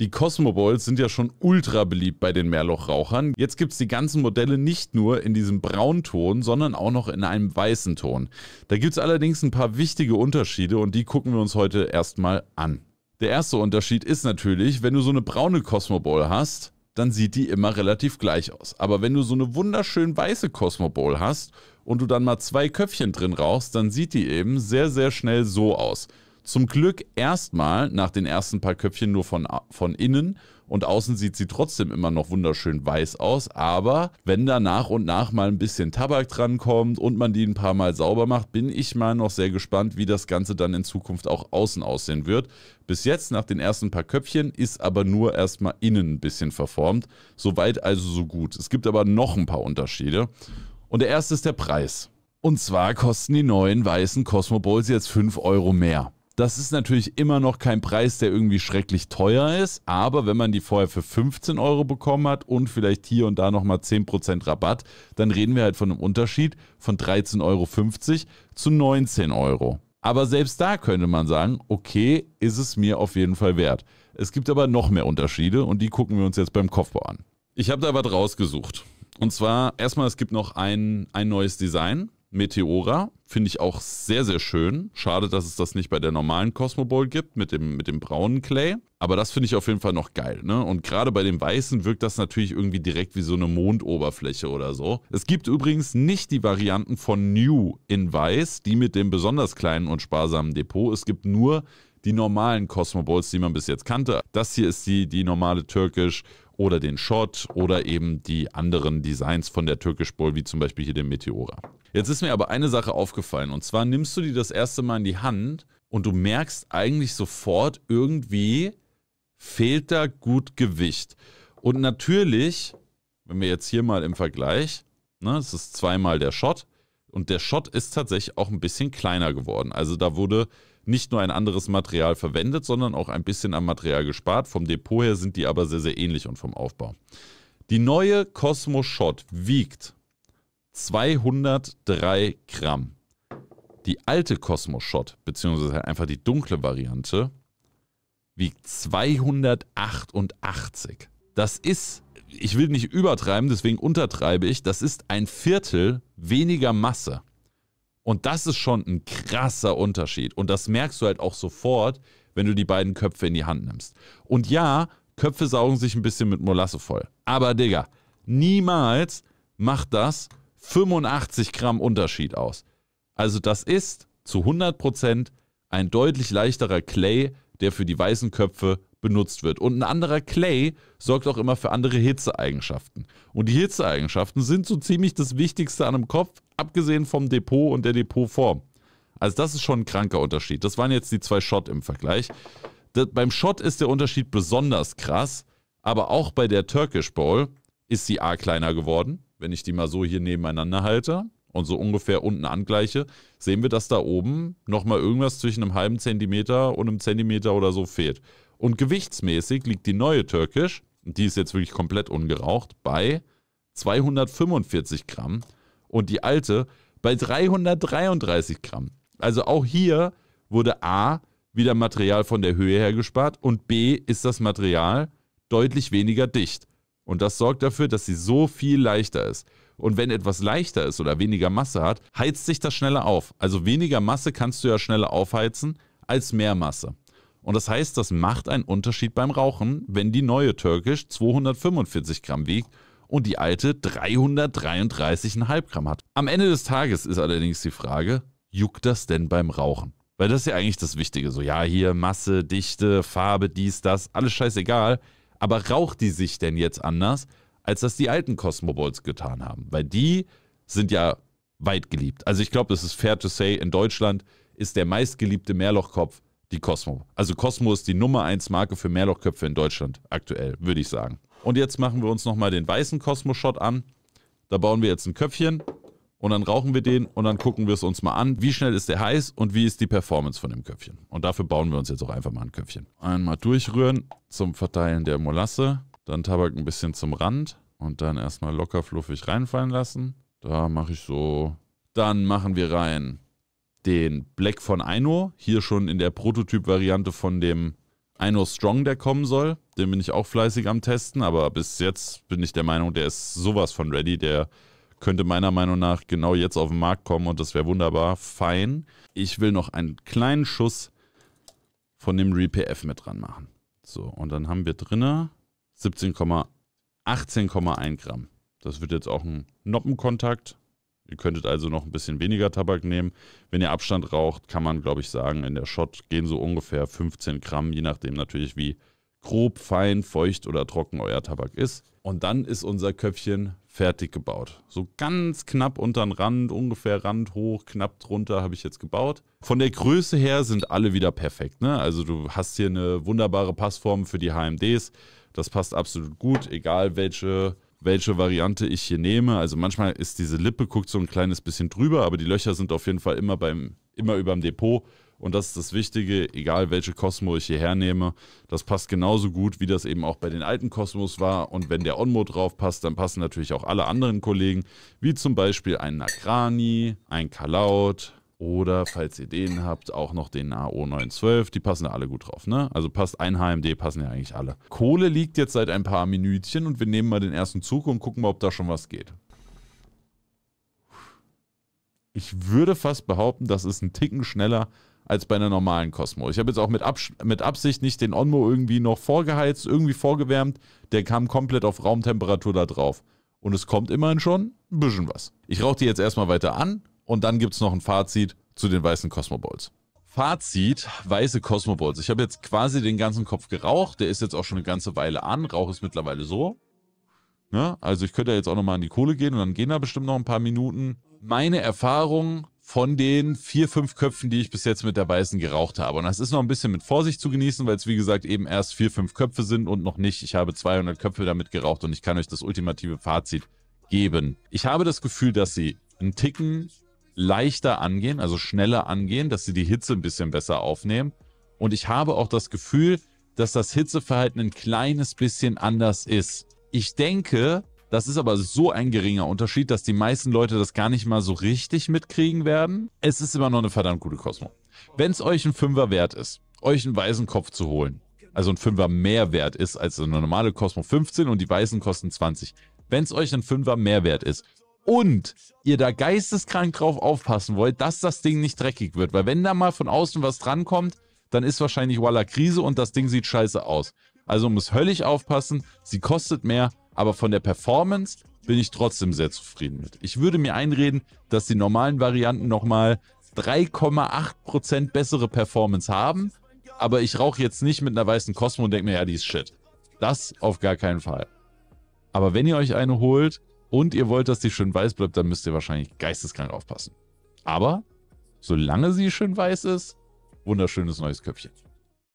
Die Cosmo Cosmoballs sind ja schon ultra beliebt bei den Mehrlochrauchern. Jetzt gibt es die ganzen Modelle nicht nur in diesem braunen Ton, sondern auch noch in einem weißen Ton. Da gibt es allerdings ein paar wichtige Unterschiede und die gucken wir uns heute erstmal an. Der erste Unterschied ist natürlich, wenn du so eine braune Cosmo Cosmoball hast, dann sieht die immer relativ gleich aus. Aber wenn du so eine wunderschön weiße Cosmo Cosmoball hast und du dann mal zwei Köpfchen drin rauchst, dann sieht die eben sehr, sehr schnell so aus. Zum Glück erstmal nach den ersten paar Köpfchen nur von, von innen und außen sieht sie trotzdem immer noch wunderschön weiß aus, aber wenn da nach und nach mal ein bisschen Tabak dran kommt und man die ein paar Mal sauber macht, bin ich mal noch sehr gespannt, wie das Ganze dann in Zukunft auch außen aussehen wird. Bis jetzt nach den ersten paar Köpfchen ist aber nur erstmal innen ein bisschen verformt. Soweit also so gut. Es gibt aber noch ein paar Unterschiede. Und der erste ist der Preis. Und zwar kosten die neuen weißen Cosmo Bowls jetzt 5 Euro mehr. Das ist natürlich immer noch kein Preis, der irgendwie schrecklich teuer ist, aber wenn man die vorher für 15 Euro bekommen hat und vielleicht hier und da nochmal 10% Rabatt, dann reden wir halt von einem Unterschied von 13,50 Euro zu 19 Euro. Aber selbst da könnte man sagen, okay, ist es mir auf jeden Fall wert. Es gibt aber noch mehr Unterschiede und die gucken wir uns jetzt beim Kopfbau an. Ich habe da was rausgesucht. Und zwar erstmal, es gibt noch ein, ein neues Design. Meteora. Finde ich auch sehr, sehr schön. Schade, dass es das nicht bei der normalen Cosmo Bowl gibt mit dem, mit dem braunen Clay. Aber das finde ich auf jeden Fall noch geil. Ne? Und gerade bei dem Weißen wirkt das natürlich irgendwie direkt wie so eine Mondoberfläche oder so. Es gibt übrigens nicht die Varianten von New in Weiß, die mit dem besonders kleinen und sparsamen Depot. Es gibt nur die normalen Cosmo Bowls, die man bis jetzt kannte. Das hier ist die, die normale Türkisch oder den Shot oder eben die anderen Designs von der Türkisch Bowl, wie zum Beispiel hier den Meteora. Jetzt ist mir aber eine Sache aufgefallen. Und zwar nimmst du die das erste Mal in die Hand und du merkst eigentlich sofort irgendwie, fehlt da gut Gewicht. Und natürlich, wenn wir jetzt hier mal im Vergleich, ne, es ist zweimal der Shot und der Shot ist tatsächlich auch ein bisschen kleiner geworden. Also da wurde nicht nur ein anderes Material verwendet, sondern auch ein bisschen am Material gespart. Vom Depot her sind die aber sehr, sehr ähnlich und vom Aufbau. Die neue Cosmo Shot wiegt 203 Gramm. Die alte Cosmos Shot, beziehungsweise einfach die dunkle Variante, wiegt 288. Das ist, ich will nicht übertreiben, deswegen untertreibe ich, das ist ein Viertel weniger Masse. Und das ist schon ein krasser Unterschied. Und das merkst du halt auch sofort, wenn du die beiden Köpfe in die Hand nimmst. Und ja, Köpfe saugen sich ein bisschen mit Molasse voll. Aber Digga, niemals macht das 85 Gramm Unterschied aus. Also das ist zu 100 ein deutlich leichterer Clay, der für die weißen Köpfe benutzt wird. Und ein anderer Clay sorgt auch immer für andere Hitzeeigenschaften. Und die Hitzeeigenschaften sind so ziemlich das Wichtigste an einem Kopf, abgesehen vom Depot und der Depotform. Also das ist schon ein kranker Unterschied. Das waren jetzt die zwei Shot im Vergleich. Das, beim Shot ist der Unterschied besonders krass, aber auch bei der Turkish Bowl ist sie A kleiner geworden wenn ich die mal so hier nebeneinander halte und so ungefähr unten angleiche, sehen wir, dass da oben nochmal irgendwas zwischen einem halben Zentimeter und einem Zentimeter oder so fehlt. Und gewichtsmäßig liegt die neue Türkisch, die ist jetzt wirklich komplett ungeraucht, bei 245 Gramm und die alte bei 333 Gramm. Also auch hier wurde A wieder Material von der Höhe her gespart und B ist das Material deutlich weniger dicht. Und das sorgt dafür, dass sie so viel leichter ist. Und wenn etwas leichter ist oder weniger Masse hat, heizt sich das schneller auf. Also weniger Masse kannst du ja schneller aufheizen als mehr Masse. Und das heißt, das macht einen Unterschied beim Rauchen, wenn die neue Türkisch 245 Gramm wiegt und die alte 333,5 Gramm hat. Am Ende des Tages ist allerdings die Frage, juckt das denn beim Rauchen? Weil das ist ja eigentlich das Wichtige. So, ja, hier Masse, Dichte, Farbe, dies, das, alles scheißegal. Aber raucht die sich denn jetzt anders, als das die alten Cosmobolts getan haben? Weil die sind ja weit geliebt. Also ich glaube, es ist fair to say, in Deutschland ist der meistgeliebte Mehrlochkopf die Cosmo. Also Cosmo ist die Nummer 1 Marke für Mehrlochköpfe in Deutschland aktuell, würde ich sagen. Und jetzt machen wir uns nochmal den weißen Cosmo-Shot an. Da bauen wir jetzt ein Köpfchen und dann rauchen wir den und dann gucken wir es uns mal an, wie schnell ist der heiß und wie ist die Performance von dem Köpfchen. Und dafür bauen wir uns jetzt auch einfach mal ein Köpfchen. Einmal durchrühren zum Verteilen der Molasse, dann Tabak ein bisschen zum Rand und dann erstmal locker fluffig reinfallen lassen. Da mache ich so. Dann machen wir rein den Black von Aino, hier schon in der Prototyp-Variante von dem Aino Strong, der kommen soll. Den bin ich auch fleißig am Testen, aber bis jetzt bin ich der Meinung, der ist sowas von ready. Der könnte meiner Meinung nach genau jetzt auf den Markt kommen und das wäre wunderbar. Fein. Ich will noch einen kleinen Schuss von dem RePF mit dran machen. So, und dann haben wir drinne 17, Gramm. Das wird jetzt auch ein Noppenkontakt. Ihr könntet also noch ein bisschen weniger Tabak nehmen. Wenn ihr Abstand raucht, kann man, glaube ich, sagen, in der Shot gehen so ungefähr 15 Gramm, je nachdem natürlich, wie grob, fein, feucht oder trocken euer Tabak ist. Und dann ist unser Köpfchen fertig gebaut. So ganz knapp unter den Rand, ungefähr Rand hoch, knapp drunter habe ich jetzt gebaut. Von der Größe her sind alle wieder perfekt. Ne? Also du hast hier eine wunderbare Passform für die HMDs. Das passt absolut gut, egal welche, welche Variante ich hier nehme. Also manchmal ist diese Lippe, guckt so ein kleines bisschen drüber, aber die Löcher sind auf jeden Fall immer, beim, immer über dem Depot. Und das ist das Wichtige, egal welche Cosmo ich hierher nehme, das passt genauso gut, wie das eben auch bei den alten Cosmos war. Und wenn der Onmo drauf passt, dann passen natürlich auch alle anderen Kollegen, wie zum Beispiel ein Nakrani, ein Kalaut oder, falls ihr den habt, auch noch den AO912. Die passen da alle gut drauf, ne? Also passt ein HMD, passen ja eigentlich alle. Kohle liegt jetzt seit ein paar Minütchen und wir nehmen mal den ersten Zug und gucken mal, ob da schon was geht. Ich würde fast behaupten, das ist ein Ticken schneller als bei einer normalen Cosmo. Ich habe jetzt auch mit, Abs mit Absicht nicht den Onmo irgendwie noch vorgeheizt, irgendwie vorgewärmt. Der kam komplett auf Raumtemperatur da drauf. Und es kommt immerhin schon ein bisschen was. Ich rauche die jetzt erstmal weiter an und dann gibt es noch ein Fazit zu den weißen Cosmo Balls. Fazit, weiße Cosmo Balls. Ich habe jetzt quasi den ganzen Kopf geraucht. Der ist jetzt auch schon eine ganze Weile an. Rauch ist mittlerweile so. Ne? Also ich könnte ja jetzt auch nochmal an die Kohle gehen und dann gehen da bestimmt noch ein paar Minuten. Meine Erfahrung von den vier, fünf Köpfen, die ich bis jetzt mit der Weißen geraucht habe. Und das ist noch ein bisschen mit Vorsicht zu genießen, weil es wie gesagt eben erst vier, fünf Köpfe sind und noch nicht. Ich habe 200 Köpfe damit geraucht und ich kann euch das ultimative Fazit geben. Ich habe das Gefühl, dass sie einen Ticken leichter angehen, also schneller angehen, dass sie die Hitze ein bisschen besser aufnehmen. Und ich habe auch das Gefühl, dass das Hitzeverhalten ein kleines bisschen anders ist. Ich denke, das ist aber so ein geringer Unterschied, dass die meisten Leute das gar nicht mal so richtig mitkriegen werden. Es ist immer noch eine verdammt gute Cosmo. Wenn es euch ein Fünfer wert ist, euch einen weißen Kopf zu holen, also ein Fünfer mehr wert ist als eine normale Cosmo 15 und die weißen kosten 20. Wenn es euch ein Fünfer mehr wert ist und ihr da geisteskrank drauf aufpassen wollt, dass das Ding nicht dreckig wird, weil wenn da mal von außen was drankommt, dann ist wahrscheinlich Walla Krise und das Ding sieht scheiße aus. Also muss höllisch aufpassen, sie kostet mehr, aber von der Performance bin ich trotzdem sehr zufrieden mit. Ich würde mir einreden, dass die normalen Varianten nochmal 3,8% bessere Performance haben, aber ich rauche jetzt nicht mit einer weißen Cosmo und denke mir, ja, die ist shit. Das auf gar keinen Fall. Aber wenn ihr euch eine holt und ihr wollt, dass die schön weiß bleibt, dann müsst ihr wahrscheinlich geisteskrank aufpassen. Aber solange sie schön weiß ist, wunderschönes neues Köpfchen.